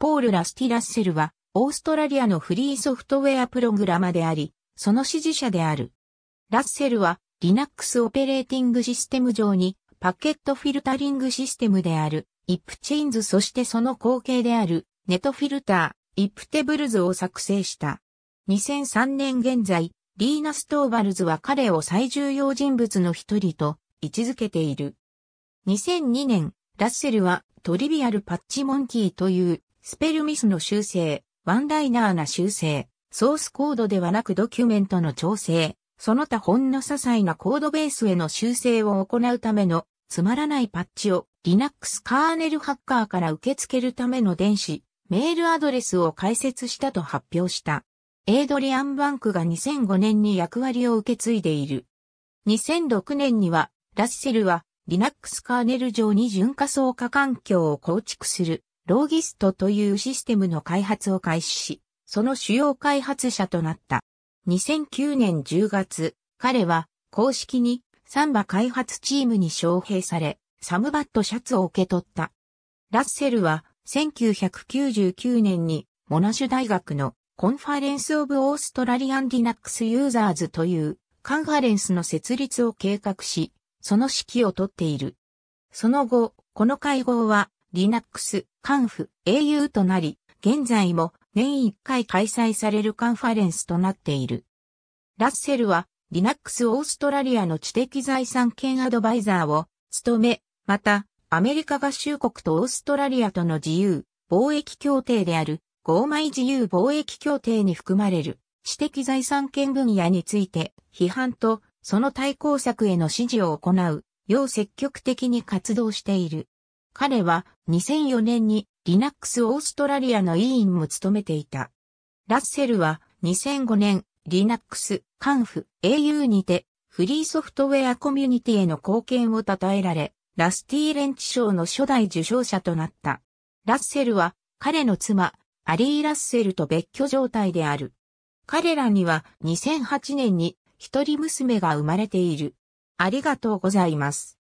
ポール・ラスティ・ラッセルは、オーストラリアのフリーソフトウェアプログラマであり、その支持者である。ラッセルは、Linux オペレーティングシステム上に、パケットフィルタリングシステムである、イプチェインズそしてその後継である、ネットフィルター、イプテブルズを作成した。2003年現在、リーナ・ストーバルズは彼を最重要人物の一人と位置づけている。2002年、ラッセルはトリビアル・パッチ・モンキーというスペルミスの修正、ワンライナーな修正、ソースコードではなくドキュメントの調整、その他ほんの些細なコードベースへの修正を行うためのつまらないパッチを Linux カーネルハッカーから受け付けるための電子、メールアドレスを開設したと発表した。エイドリアン・バンクが2005年に役割を受け継いでいる。2006年には、ラッセルは Linux カーネル上に純化層化環境を構築するローギストというシステムの開発を開始し、その主要開発者となった。2009年10月、彼は公式にサンバ開発チームに招聘され、サムバットシャツを受け取った。ラッセルは1999年にモナシュ大学のコンファレンスオブオーストラリアンリナックスユーザーズというカンファレンスの設立を計画し、その指揮をとっている。その後、この会合は Linux、カンフ、au となり、現在も年1回開催されるカンファレンスとなっている。ラッセルは Linux オーストラリアの知的財産権アドバイザーを務め、またアメリカ合衆国とオーストラリアとの自由貿易協定である合米自由貿易協定に含まれる知的財産権分野について批判とその対抗策への支持を行うよう積極的に活動している。彼は2004年に Linux オーストラリアの委員も務めていた。ラッセルは2005年 Linux カンフ au にてフリーソフトウェアコミュニティへの貢献を称えられ、ラスティーレンチ賞の初代受賞者となった。ラッセルは彼の妻、アリー・ラッセルと別居状態である。彼らには2008年に一人娘が生まれている。ありがとうございます。